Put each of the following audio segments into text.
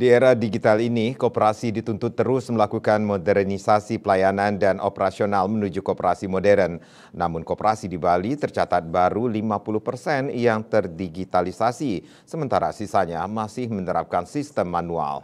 Di era digital ini, koperasi dituntut terus melakukan modernisasi pelayanan dan operasional menuju koperasi modern. Namun koperasi di Bali tercatat baru 50 persen yang terdigitalisasi, sementara sisanya masih menerapkan sistem manual.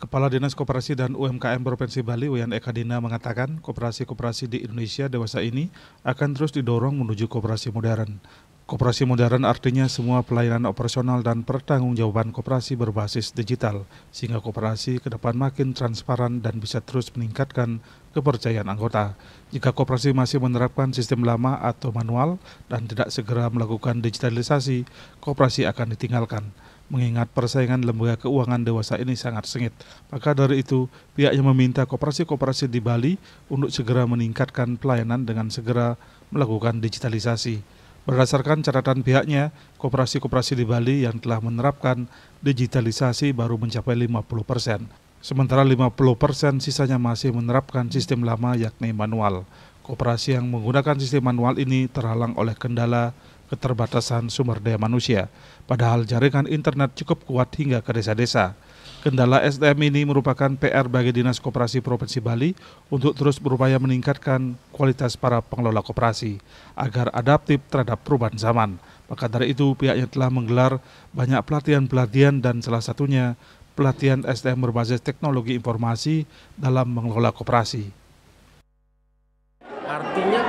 Kepala Dinas Koperasi dan UMKM Provinsi Bali Wian Eka Dina mengatakan koperasi-koperasi di Indonesia dewasa ini akan terus didorong menuju koperasi modern. Koperasi modern artinya semua pelayanan operasional dan pertanggungjawaban koperasi berbasis digital, sehingga koperasi ke depan makin transparan dan bisa terus meningkatkan kepercayaan anggota. Jika koperasi masih menerapkan sistem lama atau manual dan tidak segera melakukan digitalisasi, koperasi akan ditinggalkan. Mengingat persaingan lembaga keuangan dewasa ini sangat sengit, maka dari itu pihaknya meminta koperasi-koperasi di Bali untuk segera meningkatkan pelayanan dengan segera melakukan digitalisasi. Berdasarkan catatan pihaknya, koperasi-koperasi di Bali yang telah menerapkan digitalisasi baru mencapai 50 persen. Sementara 50 persen sisanya masih menerapkan sistem lama yakni manual. Koperasi yang menggunakan sistem manual ini terhalang oleh kendala keterbatasan sumber daya manusia. Padahal jaringan internet cukup kuat hingga ke desa-desa. Kendala SDM ini merupakan PR bagi Dinas Koperasi Provinsi Bali untuk terus berupaya meningkatkan kualitas para pengelola koperasi agar adaptif terhadap perubahan zaman. Maka dari itu pihaknya telah menggelar banyak pelatihan-pelatihan dan salah satunya pelatihan SDM berbasis teknologi informasi dalam mengelola koperasi.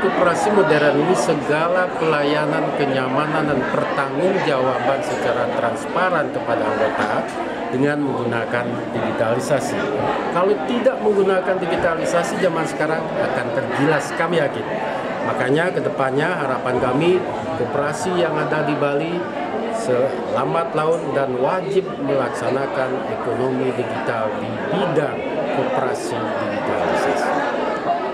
Operasi modern ini segala pelayanan, kenyamanan, dan pertanggungjawaban secara transparan kepada anggota dengan menggunakan digitalisasi. Kalau tidak menggunakan digitalisasi zaman sekarang akan tergilas, kami yakin. Makanya kedepannya harapan kami koperasi yang ada di Bali selamat laun dan wajib melaksanakan ekonomi digital di bidang koperasi digitalisasi.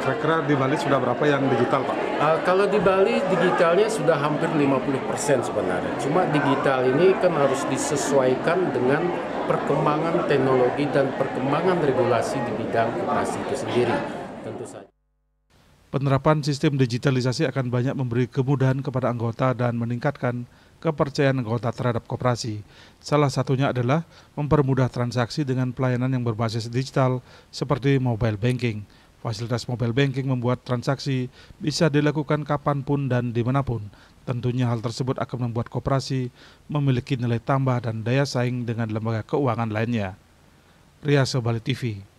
Kira-kira di Bali sudah berapa yang digital Pak? Uh, kalau di Bali digitalnya sudah hampir 50% sebenarnya. Cuma digital ini kan harus disesuaikan dengan perkembangan teknologi dan perkembangan regulasi di bidang koperasi itu sendiri. Tentu saja. Penerapan sistem digitalisasi akan banyak memberi kemudahan kepada anggota dan meningkatkan kepercayaan anggota terhadap koperasi. Salah satunya adalah mempermudah transaksi dengan pelayanan yang berbasis digital seperti mobile banking. Fasilitas mobile banking membuat transaksi bisa dilakukan kapanpun dan dimanapun. Tentunya hal tersebut akan membuat koperasi memiliki nilai tambah dan daya saing dengan lembaga keuangan lainnya. Ria Sebali TV